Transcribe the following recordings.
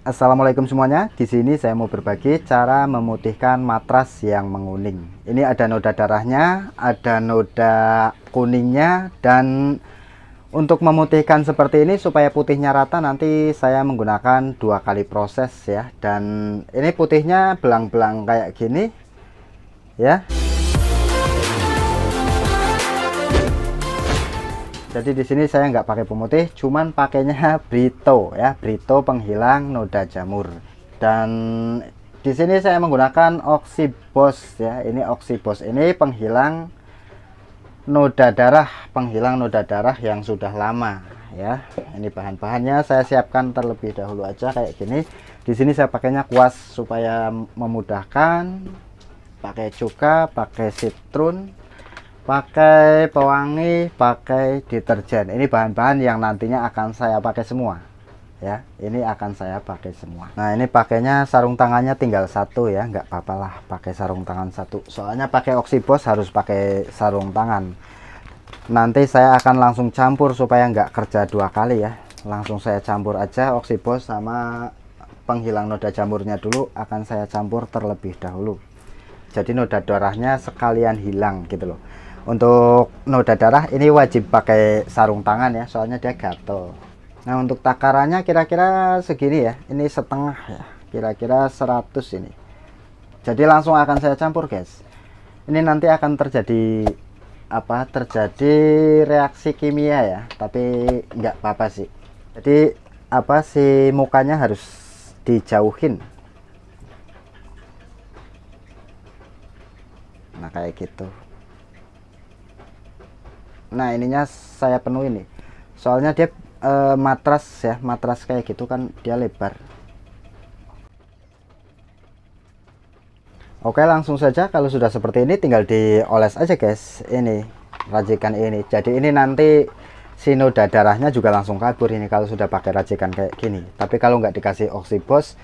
Assalamualaikum semuanya. Di sini saya mau berbagi cara memutihkan matras yang menguning. Ini ada noda darahnya, ada noda kuningnya dan untuk memutihkan seperti ini supaya putihnya rata nanti saya menggunakan dua kali proses ya dan ini putihnya belang-belang kayak gini ya. jadi di sini saya nggak pakai pemutih cuman pakainya Brito ya Brito penghilang noda jamur dan di sini saya menggunakan Oxybos ya ini Oxybos ini penghilang noda darah penghilang noda darah yang sudah lama ya ini bahan-bahannya saya siapkan terlebih dahulu aja kayak gini di sini saya pakainya kuas supaya memudahkan pakai cuka pakai sitrun pakai pewangi pakai deterjen ini bahan-bahan yang nantinya akan saya pakai semua ya ini akan saya pakai semua nah ini pakainya sarung tangannya tinggal satu ya nggak papa lah pakai sarung tangan satu soalnya pakai oksibos harus pakai sarung tangan nanti saya akan langsung campur supaya nggak kerja dua kali ya langsung saya campur aja oksibos sama penghilang noda jamurnya dulu akan saya campur terlebih dahulu jadi noda darahnya sekalian hilang gitu loh untuk noda darah ini wajib pakai sarung tangan ya soalnya dia gatel nah untuk takarannya kira-kira segini ya ini setengah ya kira-kira 100 ini jadi langsung akan saya campur guys ini nanti akan terjadi apa terjadi reaksi kimia ya tapi enggak apa-apa sih jadi apa si mukanya harus dijauhin nah kayak gitu nah ininya saya penuhi nih soalnya dia e, matras ya matras kayak gitu kan dia lebar Oke langsung saja kalau sudah seperti ini tinggal dioles aja guys ini racikan ini jadi ini nanti si noda darahnya juga langsung kabur ini kalau sudah pakai racikan kayak gini tapi kalau nggak dikasih oksibos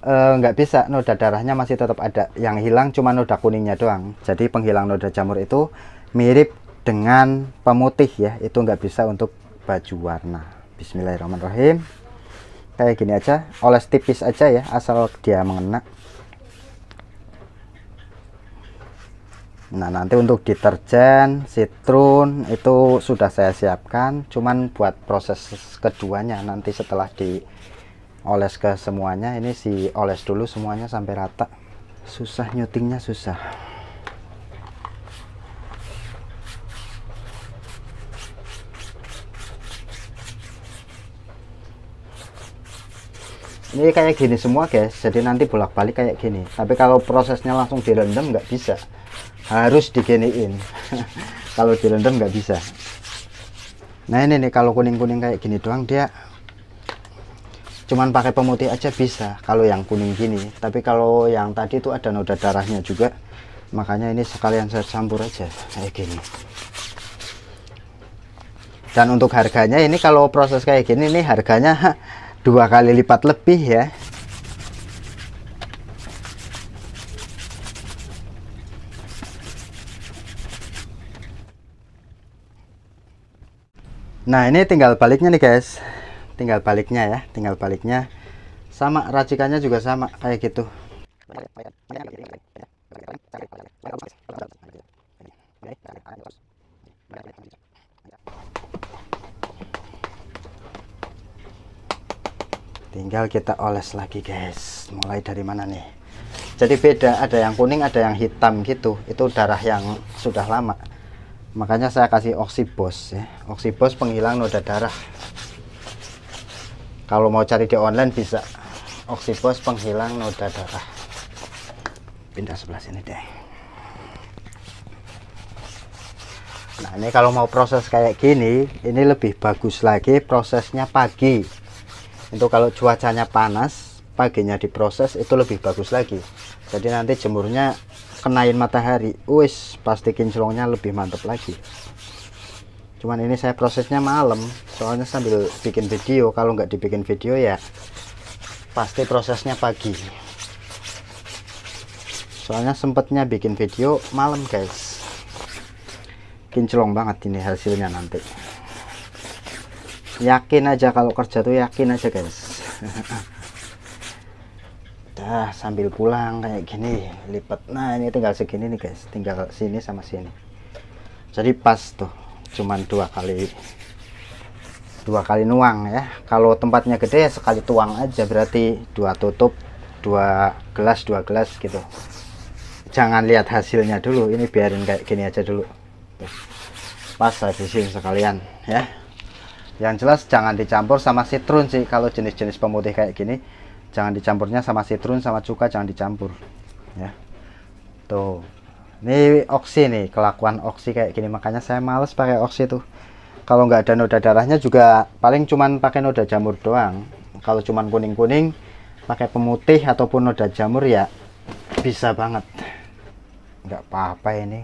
nggak eh, nggak bisa noda darahnya masih tetap ada yang hilang cuma noda kuningnya doang jadi penghilang noda jamur itu mirip dengan pemutih ya itu nggak bisa untuk baju warna Bismillahirrahmanirrahim kayak gini aja oles tipis aja ya asal dia mengena nah nanti untuk deterjen sitrun itu sudah saya siapkan cuman buat proses keduanya nanti setelah di oles ke semuanya ini si oles dulu semuanya sampai rata susah nyutingnya susah ini kayak gini semua guys jadi nanti bolak-balik kayak gini tapi kalau prosesnya langsung direndam nggak bisa harus diginiin kalau direndam nggak bisa nah ini nih kalau kuning-kuning kayak gini doang dia cuman pakai pemutih aja bisa kalau yang kuning gini tapi kalau yang tadi itu ada noda darahnya juga makanya ini sekalian saya campur aja kayak gini dan untuk harganya ini kalau proses kayak gini nih harganya dua kali lipat lebih ya Nah ini tinggal baliknya nih guys Tinggal baliknya ya Tinggal baliknya Sama racikannya juga sama Kayak gitu tinggal kita oles lagi guys mulai dari mana nih jadi beda ada yang kuning ada yang hitam gitu itu darah yang sudah lama makanya saya kasih oksibos ya oksibos penghilang noda darah kalau mau cari di online bisa oksibos penghilang noda darah pindah sebelah sini deh nah ini kalau mau proses kayak gini ini lebih bagus lagi prosesnya pagi itu kalau cuacanya panas paginya diproses itu lebih bagus lagi jadi nanti jemurnya kenain matahari wis pasti kinclongnya lebih mantap lagi cuman ini saya prosesnya malam soalnya sambil bikin video kalau nggak dibikin video ya pasti prosesnya pagi soalnya sempatnya bikin video malam guys kinclong banget ini hasilnya nanti yakin aja kalau kerja tuh yakin aja guys dah sambil pulang kayak gini lipat nah ini tinggal segini nih guys tinggal sini sama sini jadi pas tuh cuman dua kali dua kali nuang ya kalau tempatnya gede sekali tuang aja berarti dua tutup dua gelas dua gelas gitu jangan lihat hasilnya dulu ini biarin kayak gini aja dulu pas habisin sekalian ya yang jelas jangan dicampur sama sitrun sih kalau jenis-jenis pemutih kayak gini jangan dicampurnya sama sitrun sama cuka jangan dicampur ya tuh ini oksi nih kelakuan oksi kayak gini makanya saya males pakai oksi tuh kalau nggak ada noda darahnya juga paling cuman pakai noda jamur doang kalau cuman kuning-kuning pakai pemutih ataupun noda jamur ya bisa banget nggak apa-apa ini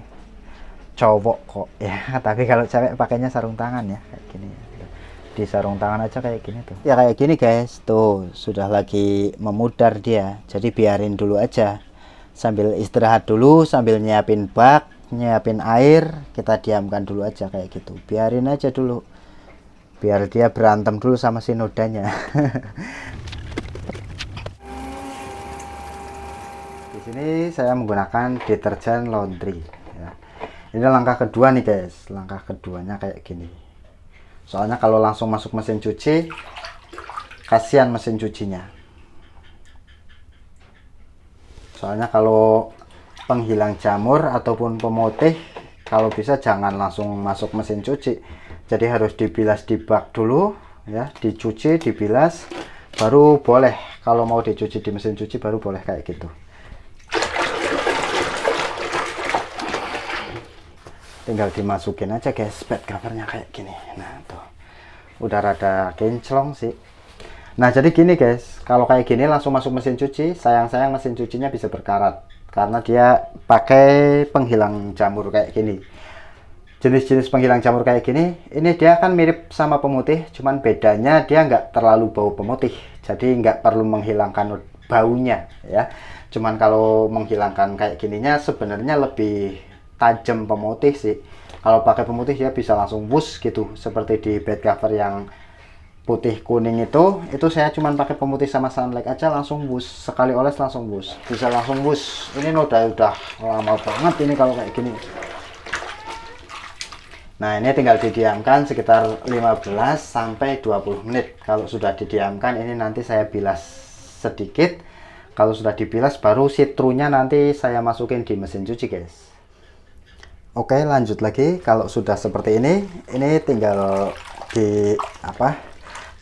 cowok kok ya tapi kalau cewek pakainya sarung tangan ya kayak gini ya di sarung tangan aja kayak gini tuh ya kayak gini guys tuh sudah lagi memudar dia jadi biarin dulu aja sambil istirahat dulu sambil nyiapin bak nyiapin air kita diamkan dulu aja kayak gitu biarin aja dulu biar dia berantem dulu sama si nodanya di sini saya menggunakan deterjen laundry ya. ini langkah kedua nih guys langkah keduanya kayak gini Soalnya kalau langsung masuk mesin cuci, kasihan mesin cucinya. Soalnya kalau penghilang jamur ataupun pemutih, kalau bisa jangan langsung masuk mesin cuci. Jadi harus dibilas di bak dulu, ya, dicuci, dibilas, baru boleh. Kalau mau dicuci di mesin cuci baru boleh kayak gitu. tinggal dimasukin aja guys bed covernya kayak gini nah tuh udah rada kinclong sih nah jadi gini guys kalau kayak gini langsung masuk mesin cuci sayang-sayang mesin cucinya bisa berkarat karena dia pakai penghilang jamur kayak gini jenis-jenis penghilang jamur kayak gini ini dia kan mirip sama pemutih cuman bedanya dia nggak terlalu bau pemutih jadi nggak perlu menghilangkan baunya ya cuman kalau menghilangkan kayak gininya sebenarnya lebih tajam pemutih sih kalau pakai pemutih ya bisa langsung bus gitu seperti di bed cover yang putih kuning itu itu saya cuman pakai pemutih sama sunlight aja langsung bus sekali oles langsung bus bisa langsung bus ini udah udah lama banget ini kalau kayak gini nah ini tinggal didiamkan sekitar 15 sampai 20 menit kalau sudah didiamkan ini nanti saya bilas sedikit kalau sudah dibilas baru sitrunya nanti saya masukin di mesin cuci guys Oke, lanjut lagi. Kalau sudah seperti ini, ini tinggal di apa?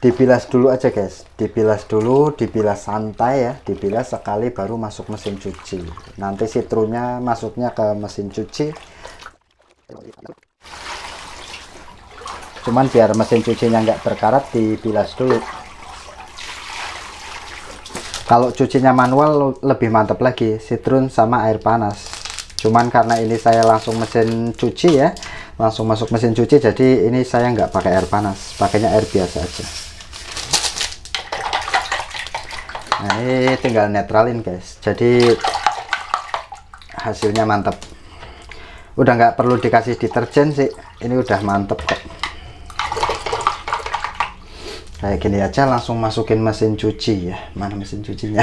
Dibilas dulu aja, guys. Dibilas dulu, dibilas santai ya. Dibilas sekali baru masuk mesin cuci. Nanti sitrunya masuknya ke mesin cuci. Cuman biar mesin cucinya nggak berkarat, dibilas dulu. Kalau cucinya manual lebih mantap lagi, sitrun sama air panas cuman karena ini saya langsung mesin cuci ya langsung masuk mesin cuci jadi ini saya nggak pakai air panas pakainya air biasa aja nah ini tinggal netralin guys jadi hasilnya mantep udah nggak perlu dikasih deterjen sih ini udah mantep kok kayak gini aja langsung masukin mesin cuci ya mana mesin cucinya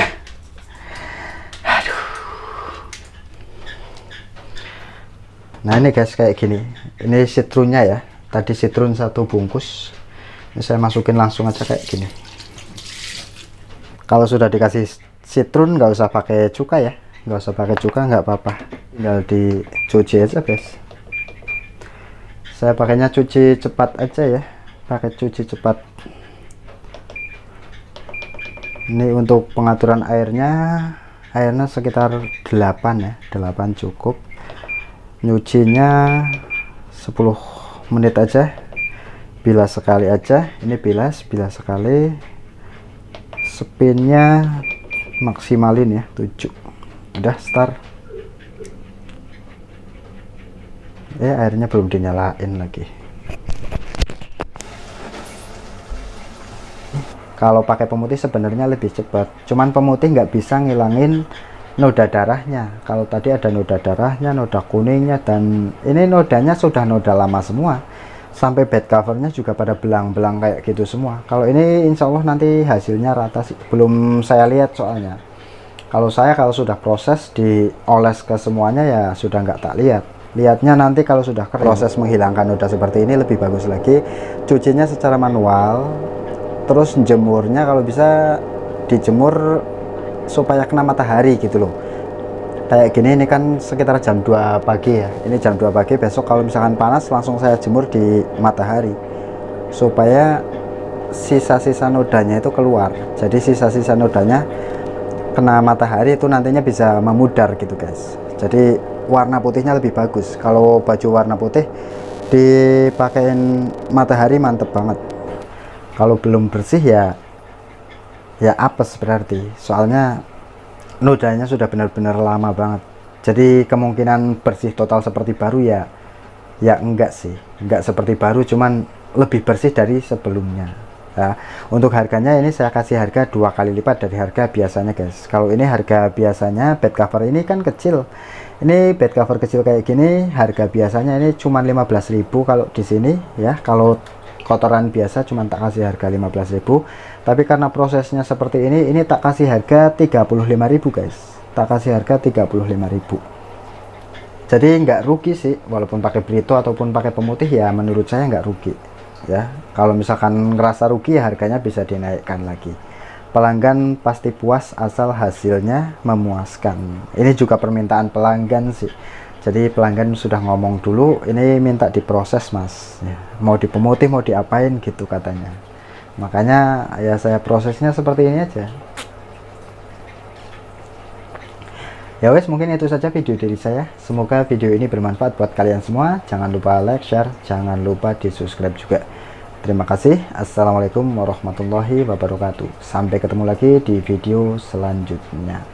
nah ini guys kayak gini ini sitrunnya ya tadi sitrun satu bungkus ini saya masukin langsung aja kayak gini kalau sudah dikasih sitrun nggak usah pakai cuka ya nggak usah pakai cuka nggak apa-apa tinggal dicuci aja guys saya pakainya cuci cepat aja ya pakai cuci cepat ini untuk pengaturan airnya airnya sekitar 8 ya 8 cukup nyucinya 10 menit aja bilas sekali aja ini bilas bilas sekali spinnya maksimalin ya 7 udah start ya airnya belum dinyalain lagi kalau pakai pemutih sebenarnya lebih cepat cuman pemutih nggak bisa ngilangin noda darahnya kalau tadi ada noda darahnya noda kuningnya dan ini nodanya sudah noda lama semua sampai bed covernya juga pada belang-belang kayak gitu semua kalau ini insya Allah nanti hasilnya rata sih belum saya lihat soalnya kalau saya kalau sudah proses dioles ke semuanya ya sudah nggak tak lihat lihatnya nanti kalau sudah kering. proses menghilangkan noda seperti ini lebih bagus lagi cucinya secara manual terus jemurnya kalau bisa dijemur supaya kena matahari gitu loh kayak gini ini kan sekitar jam 2 pagi ya ini jam 2 pagi besok kalau misalkan panas langsung saya jemur di matahari supaya sisa-sisa nodanya itu keluar jadi sisa-sisa nodanya kena matahari itu nantinya bisa memudar gitu guys jadi warna putihnya lebih bagus kalau baju warna putih dipakein matahari mantep banget kalau belum bersih ya ya apes berarti soalnya nodanya sudah benar-benar lama banget jadi kemungkinan bersih total seperti baru ya ya enggak sih enggak seperti baru cuman lebih bersih dari sebelumnya ya. untuk harganya ini saya kasih harga dua kali lipat dari harga biasanya guys kalau ini harga biasanya bed cover ini kan kecil ini bed cover kecil kayak gini harga biasanya ini cuma 15.000 kalau di sini ya kalau kotoran biasa cuma tak kasih harga 15.000 tapi karena prosesnya seperti ini ini tak kasih harga 35.000 guys tak kasih harga 35.000 jadi nggak rugi sih walaupun pakai Brito ataupun pakai pemutih ya menurut saya nggak rugi ya kalau misalkan ngerasa rugi ya harganya bisa dinaikkan lagi pelanggan pasti puas asal hasilnya memuaskan ini juga permintaan pelanggan sih jadi pelanggan sudah ngomong dulu ini minta diproses mas ya. mau dipemutih mau diapain gitu katanya makanya ya saya prosesnya seperti ini aja ya wes mungkin itu saja video dari saya semoga video ini bermanfaat buat kalian semua jangan lupa like share jangan lupa di subscribe juga terima kasih assalamualaikum warahmatullahi wabarakatuh sampai ketemu lagi di video selanjutnya